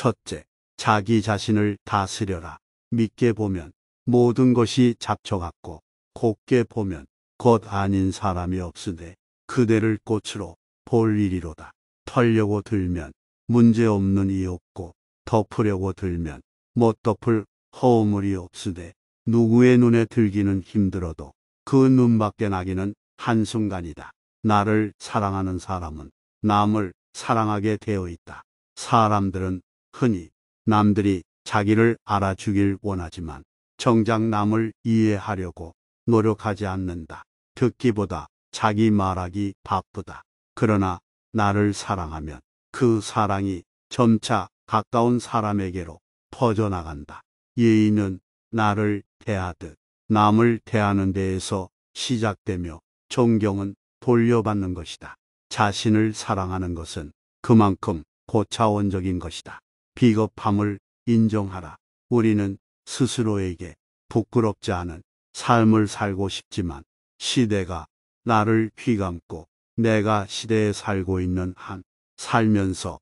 첫째, 자기 자신을 다스려라. 믿게 보면 모든 것이 잡초 같고 곱게 보면 것 아닌 사람이 없으되 그대를 꽃으로 볼 일이로다. 털려고 들면 문제없는 이 없고 덮으려고 들면 못 덮을 허물이 없으되 누구의 눈에 들기는 힘들어도 그 눈밖에 나기는 한순간이다. 나를 사랑하는 사람은 남을 사랑하게 되어 있다. 사람들은 흔히 남들이 자기를 알아주길 원하지만 정작 남을 이해하려고 노력하지 않는다. 듣기보다 자기 말하기 바쁘다. 그러나 나를 사랑하면 그 사랑이 점차 가까운 사람에게로 퍼져나간다. 예의는 나를 대하듯 남을 대하는 데에서 시작되며 존경은 돌려받는 것이다. 자신을 사랑하는 것은 그만큼 고차원적인 것이다. 비겁함을 인정하라. 우리는 스스로에게 부끄럽지 않은 삶을 살고 싶지만 시대가 나를 휘감고 내가 시대에 살고 있는 한 살면서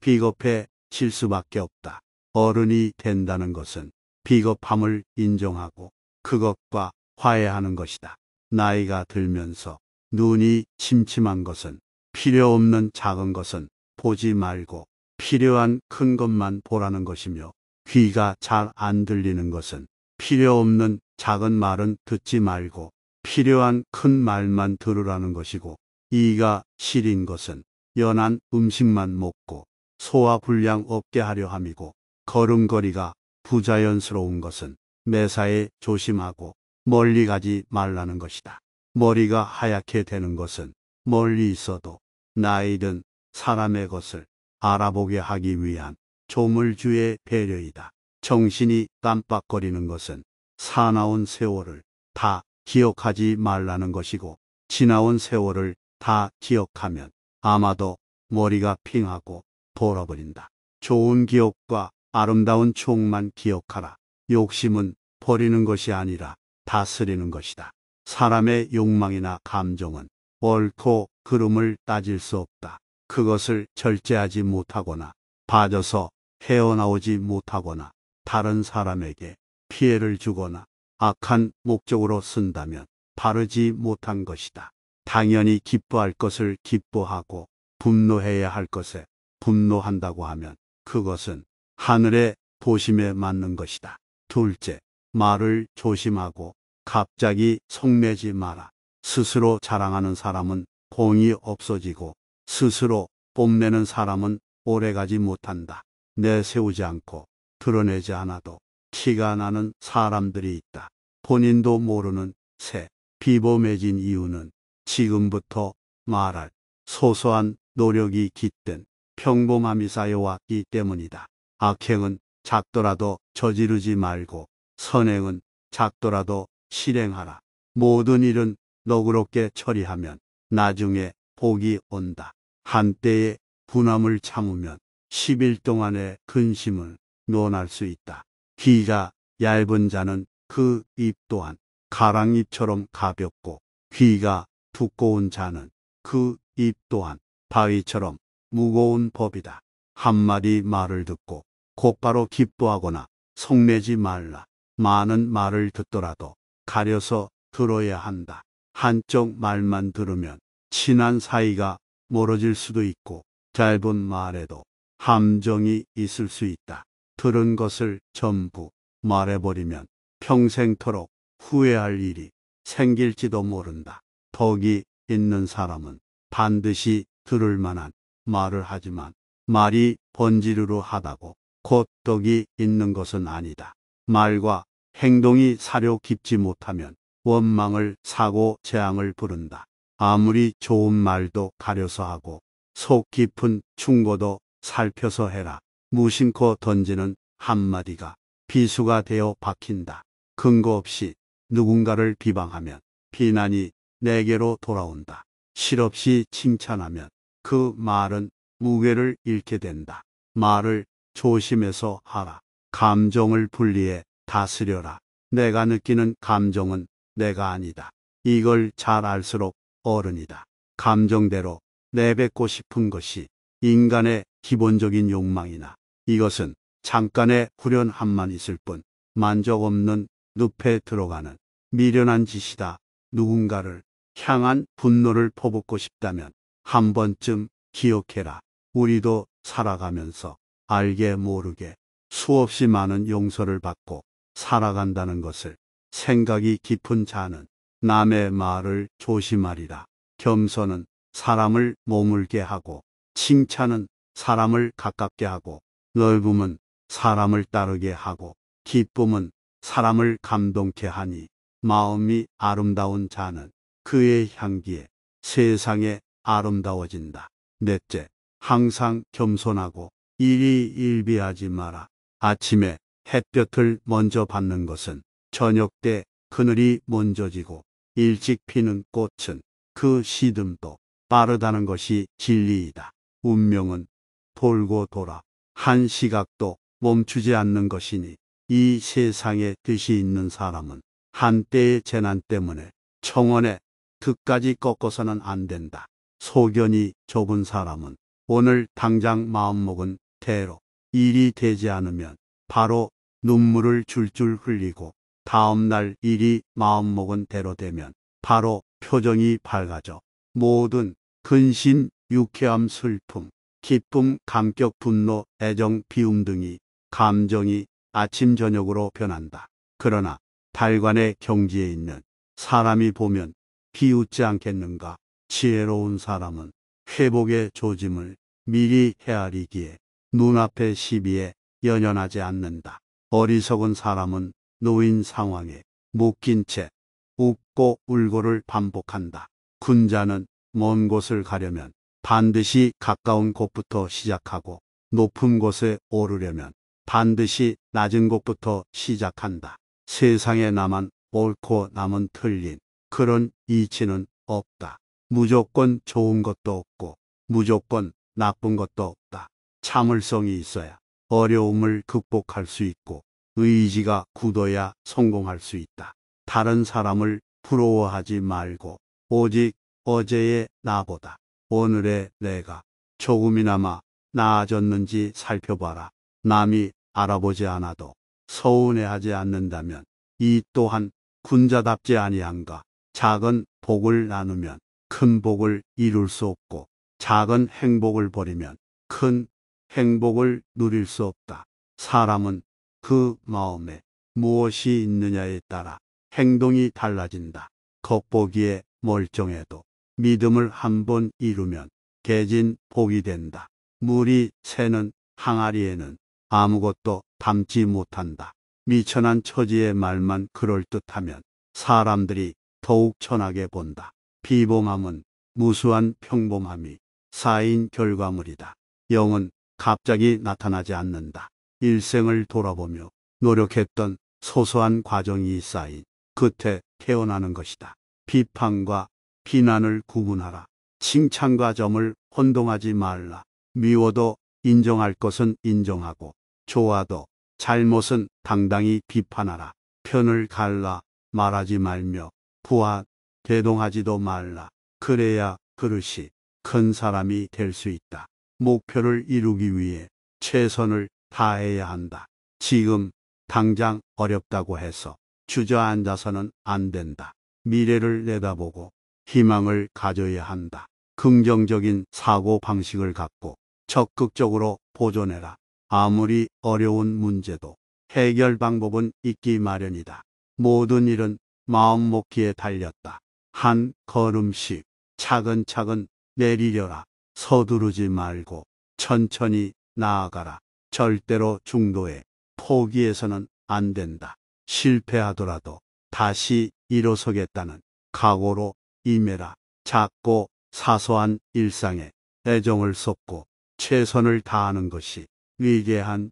비겁해질 수밖에 없다. 어른이 된다는 것은 비겁함을 인정하고 그것과 화해하는 것이다. 나이가 들면서 눈이 침침한 것은 필요 없는 작은 것은 보지 말고 필요한 큰 것만 보라는 것이며 귀가 잘 안 들리는 것은 필요 없는 작은 말은 듣지 말고 필요한 큰 말만 들으라는 것이고 이가 실인 것은 연한 음식만 먹고 소화 불량 없게 하려 함이고 걸음걸이가 부자연스러운 것은 매사에 조심하고 멀리 가지 말라는 것이다. 머리가 하얗게 되는 것은 멀리 있어도 나이든 사람의 것을 알아보게 하기 위한 조물주의 배려이다. 정신이 깜빡거리는 것은 사나운 세월을 다 기억하지 말라는 것이고 지나온 세월을 다 기억하면 아마도 머리가 핑하고 돌아버린다. 좋은 기억과 아름다운 추억만 기억하라. 욕심은 버리는 것이 아니라 다스리는 것이다. 사람의 욕망이나 감정은 옳고 그름을 따질 수 없다. 그것을 절제하지 못하거나 빠져서 헤어나오지 못하거나 다른 사람에게 피해를 주거나 악한 목적으로 쓴다면 바르지 못한 것이다. 당연히 기뻐할 것을 기뻐하고 분노해야 할 것에 분노한다고 하면 그것은 하늘의 도심에 맞는 것이다. 둘째, 말을 조심하고 갑자기 속내지 마라. 스스로 자랑하는 사람은 공이 없어지고 스스로 뽐내는 사람은 오래가지 못한다. 내세우지 않고 드러내지 않아도 티가 나는 사람들이 있다. 본인도 모르는 새 비범해진 이유는 지금부터 말할 소소한 노력이 깃든 평범함이 쌓여왔기 때문이다. 악행은 작더라도 저지르지 말고 선행은 작더라도 실행하라. 모든 일은 너그럽게 처리하면 나중에 복이 온다. 한때의 분함을 참으면 10일 동안의 근심을 논할 수 있다. 귀가 얇은 자는 그 입 또한 가랑잎처럼 가볍고 귀가 두꺼운 자는 그 입 또한 바위처럼 무거운 법이다. 한마디 말을 듣고 곧바로 기뻐하거나 속내지 말라. 많은 말을 듣더라도 가려서 들어야 한다. 한쪽 말만 들으면 친한 사이가 멀어질 수도 있고 짧은 말에도 함정이 있을 수 있다. 들은 것을 전부 말해버리면 평생토록 후회할 일이 생길지도 모른다. 덕이 있는 사람은 반드시 들을 만한 말을 하지만 말이 번지르르 하다고 곧 덕이 있는 것은 아니다. 말과 행동이 사려 깊지 못하면 원망을 사고 재앙을 부른다. 아무리 좋은 말도 가려서 하고 속 깊은 충고도 살펴서 해라. 무심코 던지는 한마디가 비수가 되어 박힌다. 근거 없이 누군가를 비방하면 비난이 내게로 돌아온다. 실없이 칭찬하면 그 말은 무게를 잃게 된다. 말을 조심해서 하라. 감정을 분리해 다스려라. 내가 느끼는 감정은 내가 아니다. 이걸 잘 알수록 어른이다. 감정대로 내뱉고 싶은 것이 인간의 기본적인 욕망이나 이것은 잠깐의 후련함만 있을 뿐 만족 없는 늪에 들어가는 미련한 짓이다. 누군가를 향한 분노를 퍼붓고 싶다면 한 번쯤 기억해라. 우리도 살아가면서 알게 모르게 수없이 많은 용서를 받고 살아간다는 것을 생각이 깊은 자는 남의 말을 조심하리라. 겸손은 사람을 머물게 하고 칭찬은 사람을 가깝게 하고 넓음은 사람을 따르게 하고 기쁨은 사람을 감동케 하니 마음이 아름다운 자는 그의 향기에 세상에 아름다워진다. 넷째, 항상 겸손하고 일이 일비하지 마라. 아침에 햇볕을 먼저 받는 것은 저녁 때 그늘이 먼저 지고 일찍 피는 꽃은 그 시듬도 빠르다는 것이 진리이다. 운명은 돌고 돌아 한 시각도 멈추지 않는 것이니 이 세상에 뜻이 있는 사람은 한때의 재난 때문에 청원에 끝까지 꺾어서는 안 된다. 소견이 좁은 사람은 오늘 당장 마음먹은 대로 일이 되지 않으면 바로 눈물을 줄줄 흘리고 다음 날 일이 마음먹은 대로 되면 바로 표정이 밝아져 모든 근심, 유쾌함, 슬픔, 기쁨, 감격, 분노, 애정, 비움 등이 감정이 아침 저녁으로 변한다. 그러나 달관의 경지에 있는 사람이 보면 비웃지 않겠는가? 지혜로운 사람은 회복의 조짐을 미리 헤아리기에 눈앞의 시비에 연연하지 않는다. 어리석은 사람은 노인 상황에 묶인 채 웃고 울고를 반복한다. 군자는 먼 곳을 가려면 반드시 가까운 곳부터 시작하고 높은 곳에 오르려면 반드시 낮은 곳부터 시작한다. 세상에 나만 옳고 남은 틀린 그런 이치는 없다. 무조건 좋은 것도 없고 무조건 나쁜 것도 없다. 참을성이 있어야 어려움을 극복할 수 있고 의지가 굳어야 성공할 수 있다. 다른 사람을 부러워하지 말고 오직 어제의 나보다 오늘의 내가 조금이나마 나아졌는지 살펴봐라. 남이 알아보지 않아도 서운해하지 않는다면 이 또한 군자답지 아니한가. 작은 복을 나누면 큰 복을 이룰 수 없고 작은 행복을 버리면 큰 행복을 누릴 수 없다. 사람은 그 마음에 무엇이 있느냐에 따라 행동이 달라진다. 겉보기에 멀쩡해도 믿음을 한번 이루면 개진 복이 된다. 물이 새는 항아리에는 아무것도 담지 못한다. 미천한 처지의 말만 그럴듯하면 사람들이 더욱 천하게 본다. 비봉함은 무수한 평범함이 사인 결과물이다. 영은 갑자기 나타나지 않는다. 일생을 돌아보며 노력했던 소소한 과정이 쌓인 끝에 태어나는 것이다. 비판과 비난을 구분하라. 칭찬과 점을 혼동하지 말라. 미워도 인정할 것은 인정하고 좋아도 잘못은 당당히 비판하라. 편을 갈라 말하지 말며 부하 대동하지도 말라. 그래야 그릇이 큰 사람이 될 수 있다. 목표를 이루기 위해 최선을 다해야 한다. 지금 당장 어렵다고 해서 주저앉아서는 안 된다. 미래를 내다보고 희망을 가져야 한다. 긍정적인 사고 방식을 갖고 적극적으로 보존해라. 아무리 어려운 문제도 해결 방법은 있기 마련이다. 모든 일은 마음 먹기에 달렸다. 한 걸음씩 차근차근 내리려라. 서두르지 말고 천천히 나아가라. 절대로 중도에 포기해서는 안 된다. 실패하더라도 다시 일어서겠다는 각오로 임해라. 작고 사소한 일상에 애정을 쏟고 최선을 다하는 것이 위대한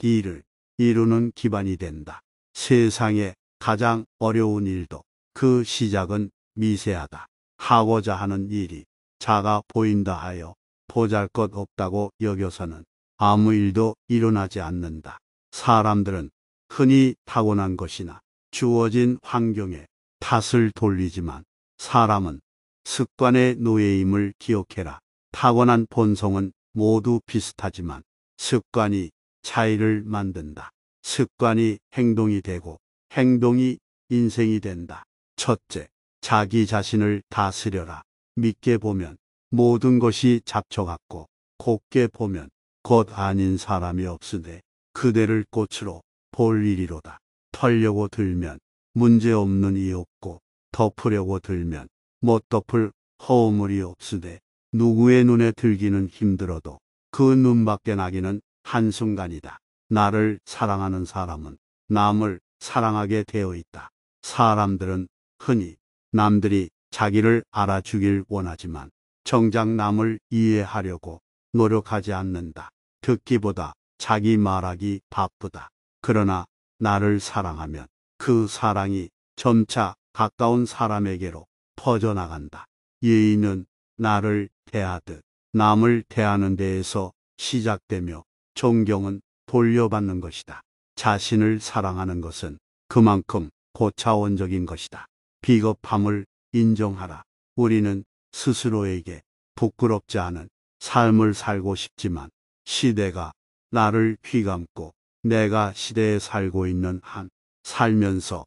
일을 이루는 기반이 된다. 세상의 가장 어려운 일도 그 시작은 미세하다. 하고자 하는 일이 작아 보인다 하여 보잘것 없다고 여겨서는 아무 일도 일어나지 않는다. 사람들은 흔히 타고난 것이나 주어진 환경에 탓을 돌리지만 사람은 습관의 노예임을 기억해라. 타고난 본성은 모두 비슷하지만 습관이 차이를 만든다. 습관이 행동이 되고 행동이 인생이 된다. 첫째, 자기 자신을 다스려라. 믿게 보면 모든 것이 잡초 같고 곱게 보면 곧 아닌 사람이 없으되 그대를 꽃으로 볼일이로다. 털려고 들면 문제없는 이 없고 덮으려고 들면 못 덮을 허물이 없으되 누구의 눈에 들기는 힘들어도 그 눈밖에 나기는 한순간이다. 나를 사랑하는 사람은 남을 사랑하게 되어 있다. 사람들은 흔히 남들이 자기를 알아주길 원하지만 정작 남을 이해하려고 노력하지 않는다. 듣기보다 자기 말하기 바쁘다. 그러나 나를 사랑하면 그 사랑이 점차 가까운 사람에게로 퍼져나간다. 예의는 나를 대하듯 남을 대하는 데에서 시작되며 존경은 돌려받는 것이다. 자신을 사랑하는 것은 그만큼 고차원적인 것이다. 비겁함을 인정하라. 우리는 스스로에게 부끄럽지 않은 삶을 살고 싶지만 시대가 나를 휘감고 내가 시대에 살고 있는 한 살면서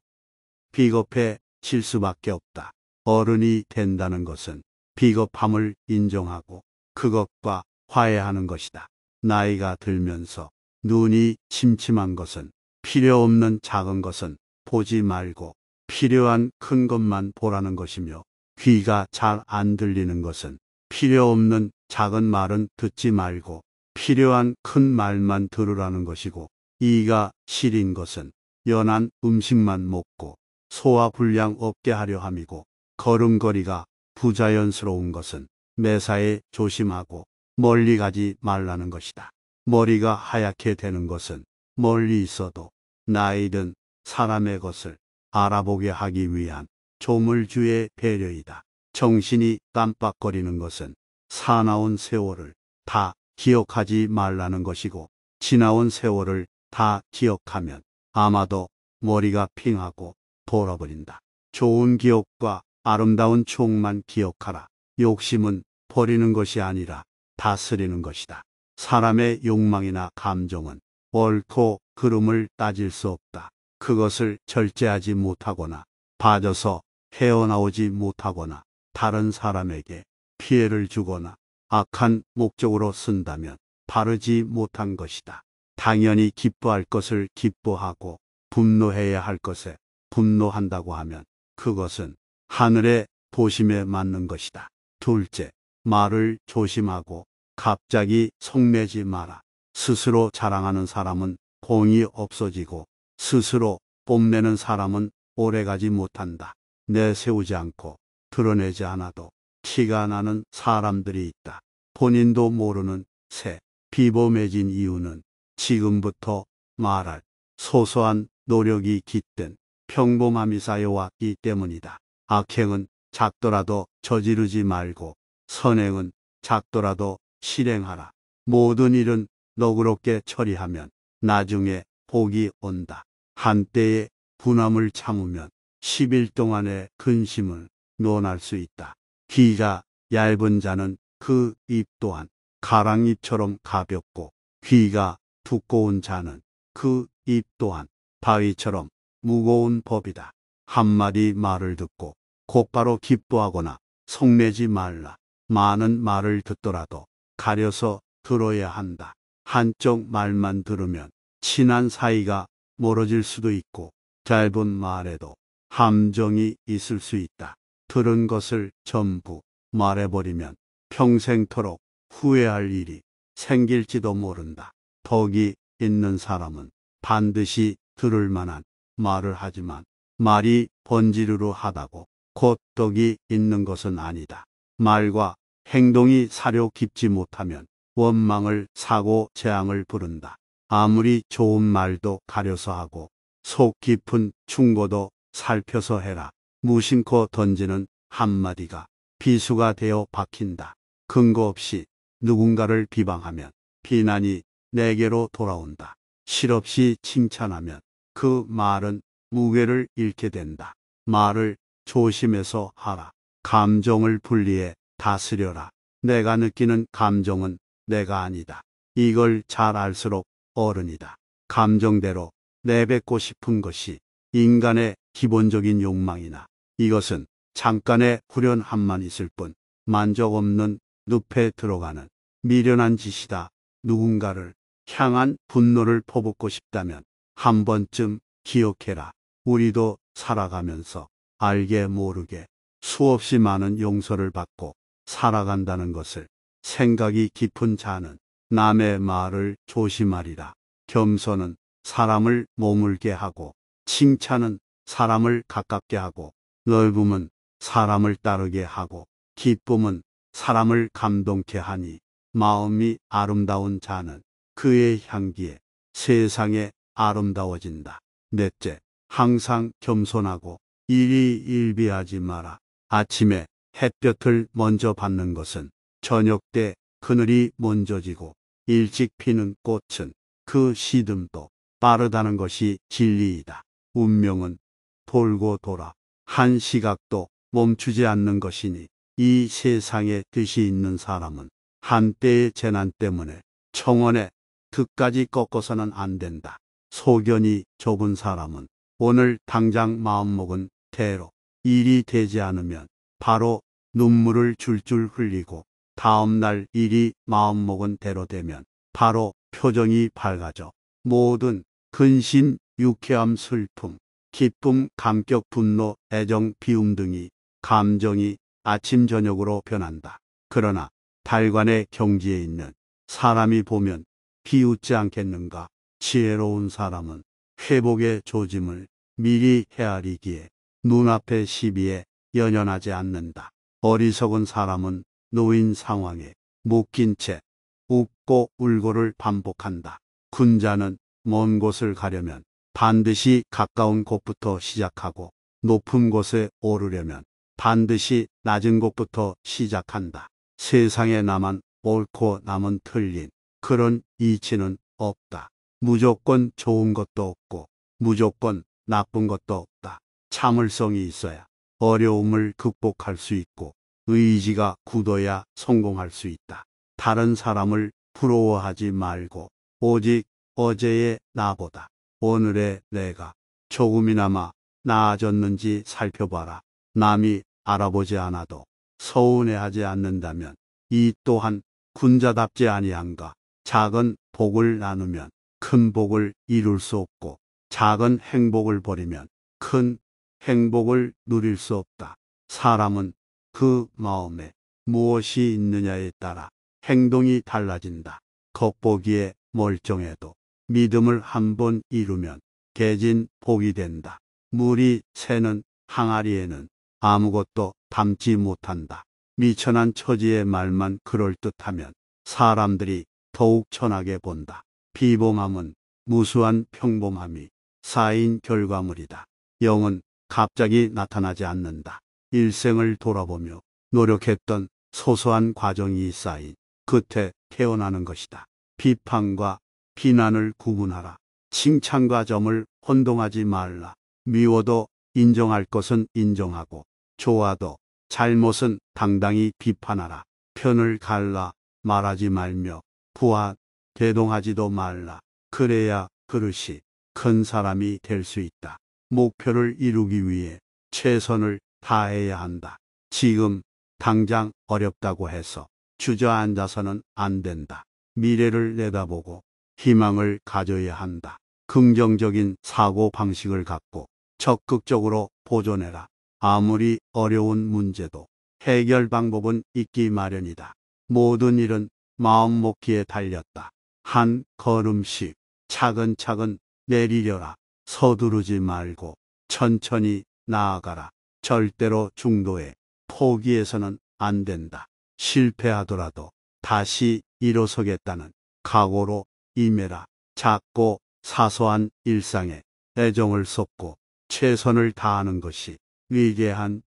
비겁해 질 수밖에 없다. 어른이 된다는 것은 비겁함을 인정하고 그것과 화해하는 것이다. 나이가 들면서 눈이 침침한 것은 필요 없는 작은 것은 보지 말고 필요한 큰 것만 보라는 것이며 귀가 잘 안 들리는 것은 필요 없는 작은 말은 듣지 말고 필요한 큰 말만 들으라는 것이고 이가 실인 것은 연한 음식만 먹고 소화 불량 없게 하려 함이고 걸음걸이가 부자연스러운 것은 매사에 조심하고 멀리 가지 말라는 것이다. 머리가 하얗게 되는 것은 멀리 있어도 나이든 사람의 것을 알아보게 하기 위한 조물주의 배려이다. 정신이 깜빡거리는 것은 사나운 세월을 다 기억하지 말라는 것이고 지나온 세월을 다 기억하면 아마도 머리가 핑하고 돌아버린다. 좋은 기억과 아름다운 추억만 기억하라. 욕심은 버리는 것이 아니라 다스리는 것이다. 사람의 욕망이나 감정은 옳고 그름을 따질 수 없다. 그것을 절제하지 못하거나 빠져서 헤어나오지 못하거나 다른 사람에게 피해를 주거나 악한 목적으로 쓴다면 바르지 못한 것이다. 당연히 기뻐할 것을 기뻐하고 분노해야 할 것에 분노한다고 하면 그것은 하늘의 보심에 맞는 것이다. 둘째, 말을 조심하고 갑자기 속내지 마라. 스스로 자랑하는 사람은 공이 없어지고 스스로 뽐내는 사람은 오래가지 못한다. 내세우지 않고 드러내지 않아도 티가 나는 사람들이 있다. 본인도 모르는 새 비범해진 이유는 지금부터 말할 소소한 노력이 깃든 평범함이 쌓여왔기 때문이다. 악행은 작더라도 저지르지 말고 선행은 작더라도 실행하라. 모든 일은 너그럽게 처리하면 나중에 복이 온다. 한때의 분함을 참으면 10일 동안의 근심을 면할 수 있다. 귀가 얇은 자는 그 입 또한 가랑잎처럼 가볍고 귀가 두꺼운 자는 그 입 또한 바위처럼 무거운 법이다. 한마디 말을 듣고 곧바로 기뻐하거나 성내지 말라. 많은 말을 듣더라도 가려서 들어야 한다. 한쪽 말만 들으면 친한 사이가 멀어질 수도 있고 짧은 말에도 함정이 있을 수 있다. 들은 것을 전부 말해버리면 평생토록 후회할 일이 생길지도 모른다. 덕이 있는 사람은 반드시 들을 만한 말을 하지만 말이 번지르르 하다고 곧 덕이 있는 것은 아니다. 말과 행동이 사려 깊지 못하면 원망을 사고 재앙을 부른다. 아무리 좋은 말도 가려서 하고 속 깊은 충고도 살펴서 해라. 무심코 던지는 한마디가 비수가 되어 박힌다. 근거 없이 누군가를 비방하면 비난이 내게로 돌아온다. 실없이 칭찬하면 그 말은 무게를 잃게 된다. 말을 조심해서 하라. 감정을 분리해 다스려라. 내가 느끼는 감정은 내가 아니다. 이걸 잘 알수록 어른이다. 감정대로 내뱉고 싶은 것이 인간의 기본적인 욕망이나 이것은 잠깐의 후련함만 있을 뿐 만족 없는 늪에 들어가는 미련한 짓이다. 누군가를 향한 분노를 퍼붓고 싶다면 한 번쯤 기억해라. 우리도 살아가면서 알게 모르게 수없이 많은 용서를 받고 살아간다는 것을 생각이 깊은 자는 남의 말을 조심하리라. 겸손은 사람을 머물게 하고 칭찬은 사람을 가깝게 하고 넓음은 사람을 따르게 하고 기쁨은 사람을 감동케 하니 마음이 아름다운 자는 그의 향기에 세상에 아름다워진다. 넷째, 항상 겸손하고 일이 일비하지 마라. 아침에 햇볕을 먼저 받는 것은 저녁 때 그늘이 먼저 지고 일찍 피는 꽃은 그 시듬도 빠르다는 것이 진리이다. 운명은 돌고 돌아 한 시각도 멈추지 않는 것이니 이 세상에 뜻이 있는 사람은 한때의 재난 때문에 청원에 끝까지 꺾어서는 안 된다. 소견이 좁은 사람은 오늘 당장 마음먹은 대로 일이 되지 않으면 바로 눈물을 줄줄 흘리고 다음날 일이 마음먹은 대로 되면 바로 표정이 밝아져 모든 근심, 유쾌함, 슬픔, 기쁨, 감격, 분노, 애정, 비움 등이 감정이 아침 저녁으로 변한다. 그러나 달관의 경지에 있는 사람이 보면 비웃지 않겠는가. 지혜로운 사람은 회복의 조짐을 미리 헤아리기에 눈앞의 시비에 연연하지 않는다. 어리석은 사람은 노인 상황에 묶인 채 웃고 울고를 반복한다. 군자는 먼 곳을 가려면 반드시 가까운 곳부터 시작하고 높은 곳에 오르려면 반드시 낮은 곳부터 시작한다. 세상에 나만 옳고 남은 틀린 그런 이치는 없다. 무조건 좋은 것도 없고 무조건 나쁜 것도 없다. 참을성이 있어야 어려움을 극복할 수 있고 의지가 굳어야 성공할 수 있다. 다른 사람을 부러워하지 말고 오직 어제의 나보다 오늘의 내가 조금이나마 나아졌는지 살펴봐라. 남이 알아보지 않아도 서운해하지 않는다면 이 또한 군자답지 아니한가. 작은 복을 나누면 큰 복을 이룰 수 없고 작은 행복을 버리면 큰 행복을 누릴 수 없다. 사람은 그 마음에 무엇이 있느냐에 따라 행동이 달라진다. 겉보기에 멀쩡해도 믿음을 한번 이루면 개진 복이 된다. 물이 새는 항아리에는 아무것도 담지 못한다. 미천한 처지의 말만 그럴듯하면 사람들이 더욱 천하게 본다. 비봉함은 무수한 평범함이 쌓인 결과물이다. 영은 갑자기 나타나지 않는다. 일생을 돌아보며 노력했던 소소한 과정이 쌓인 끝에 태어나는 것이다. 비판과 비난을 구분하라. 칭찬과 점을 혼동하지 말라. 미워도 인정할 것은 인정하고 좋아도 잘못은 당당히 비판하라. 편을 갈라 말하지 말며 부하 대동하지도 말라. 그래야 그릇이 큰 사람이 될 수 있다. 목표를 이루기 위해 최선을 다해야 한다. 지금 당장 어렵다고 해서 주저앉아서는 안 된다. 미래를 내다보고 희망을 가져야 한다. 긍정적인 사고 방식을 갖고 적극적으로 보존해라. 아무리 어려운 문제도 해결 방법은 있기 마련이다. 모든 일은 마음 먹기에 달렸다. 한 걸음씩 차근차근 내리려라. 서두르지 말고 천천히 나아가라. 절대로 중도에 포기해서는 안 된다. 실패하더라도 다시 일어서겠다는 각오로 임해라. 작고 사소한 일상에 애정을 쏟고 최선을 다하는 것이 위대한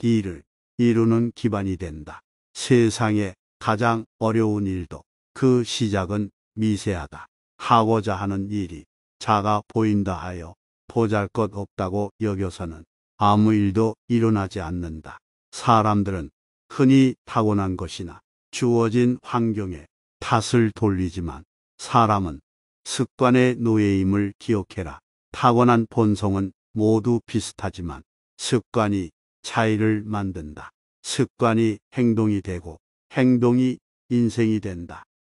일을 이루는 기반이 된다. 세상에 가장 어려운 일도 그 시작은 미세하다. 하고자 하는 일이 작아 보인다 하여 보잘것 없다고 여겨서는 아무 일도 일어나지 않는다. 사람들은 흔히 타고난 것이나 주어진 환경에 탓을 돌리지만 사람은 습관의 노예임을 기억해라. 타고난 본성은 모두 비슷하지만 습관이 차이를 만든다. 습관이 행동이 되고 행동이 인생이 된다.